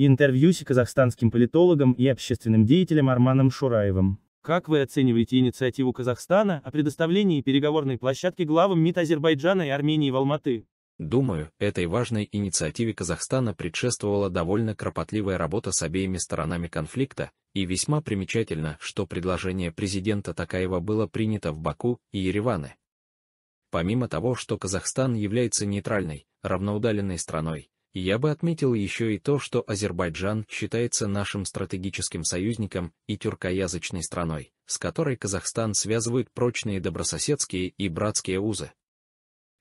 Интервью с казахстанским политологом и общественным деятелем Арманом Шураевым. Как вы оцениваете инициативу Казахстана о предоставлении переговорной площадки главам МИД Азербайджана и Армении в Алматы? Думаю, этой важной инициативе Казахстана предшествовала довольно кропотливая работа с обеими сторонами конфликта, и весьма примечательно, что предложение президента Такаева было принято в Баку и Ереване. Помимо того, что Казахстан является нейтральной, равноудаленной страной, я бы отметил еще и то, что Азербайджан считается нашим стратегическим союзником и тюркоязычной страной, с которой Казахстан связывает прочные добрососедские и братские узы.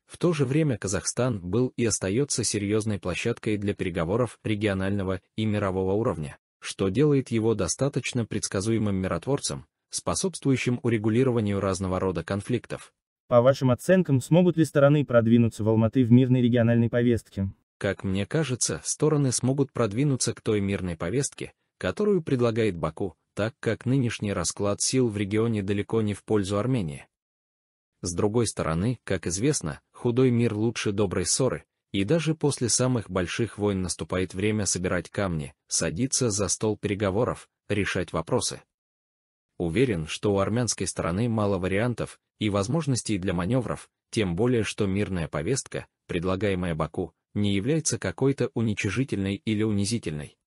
В то же время Казахстан был и остается серьезной площадкой для переговоров регионального и мирового уровня, что делает его достаточно предсказуемым миротворцем, способствующим урегулированию разного рода конфликтов. По вашим оценкам, смогут ли стороны продвинуться в Алматы в мирной региональной повестке? Как мне кажется, стороны смогут продвинуться к той мирной повестке, которую предлагает Баку, так как нынешний расклад сил в регионе далеко не в пользу Армении. С другой стороны, как известно, худой мир лучше доброй ссоры, и даже после самых больших войн наступает время собирать камни, садиться за стол переговоров, решать вопросы. Уверен, что у армянской стороны мало вариантов и возможностей для маневров, тем более что мирная повестка, предлагаемая Баку, не является какой-то уничижительной или унизительной.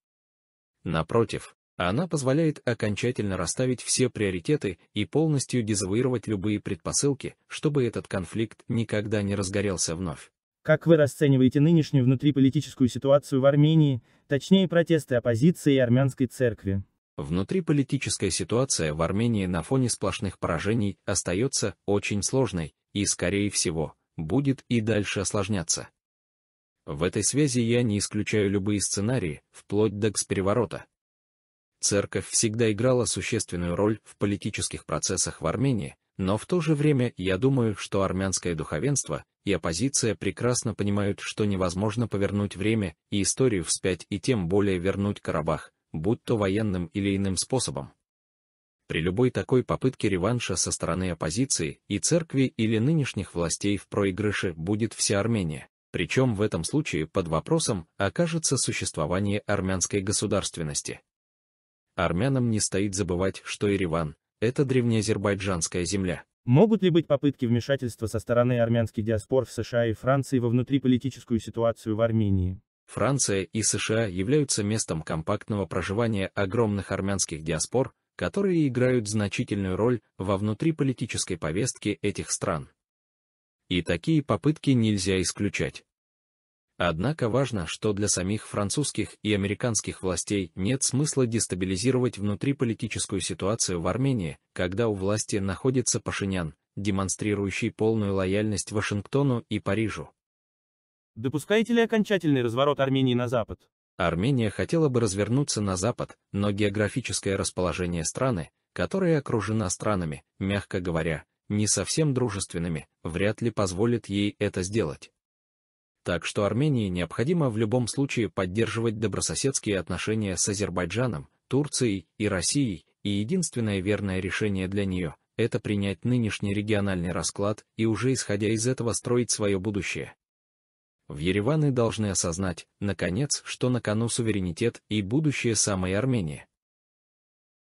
Напротив, она позволяет окончательно расставить все приоритеты и полностью дезавуировать любые предпосылки, чтобы этот конфликт никогда не разгорелся вновь. Как вы расцениваете нынешнюю внутриполитическую ситуацию в Армении, точнее протесты оппозиции и армянской церкви? Внутриполитическая ситуация в Армении на фоне сплошных поражений остается очень сложной и, скорее всего, будет и дальше осложняться. В этой связи я не исключаю любые сценарии, вплоть до экспереворота. Церковь всегда играла существенную роль в политических процессах в Армении, но в то же время я думаю, что армянское духовенство и оппозиция прекрасно понимают, что невозможно повернуть время и историю вспять и тем более вернуть Карабах, будь то военным или иным способом. При любой такой попытке реванша со стороны оппозиции и церкви или нынешних властей в проигрыше будет вся Армения причем в этом случае под вопросом окажется существование армянской государственности. Армянам не стоит забывать, что Ереван – это древнеазербайджанская земля. Могут ли быть попытки вмешательства со стороны армянских диаспор в США и Франции во внутриполитическую ситуацию в Армении? Франция и США являются местом компактного проживания огромных армянских диаспор, которые играют значительную роль во внутриполитической повестке этих стран и такие попытки нельзя исключать. Однако важно, что для самих французских и американских властей нет смысла дестабилизировать внутриполитическую ситуацию в Армении, когда у власти находится Пашинян, демонстрирующий полную лояльность Вашингтону и Парижу. Допускаете ли окончательный разворот Армении на Запад? Армения хотела бы развернуться на Запад, но географическое расположение страны, которая окружена странами, мягко говоря, не совсем дружественными, вряд ли позволит ей это сделать. Так что Армении необходимо в любом случае поддерживать добрососедские отношения с Азербайджаном, Турцией и Россией, и единственное верное решение для нее – это принять нынешний региональный расклад и уже исходя из этого строить свое будущее. В Ереване должны осознать, наконец, что на кону суверенитет и будущее самой Армении.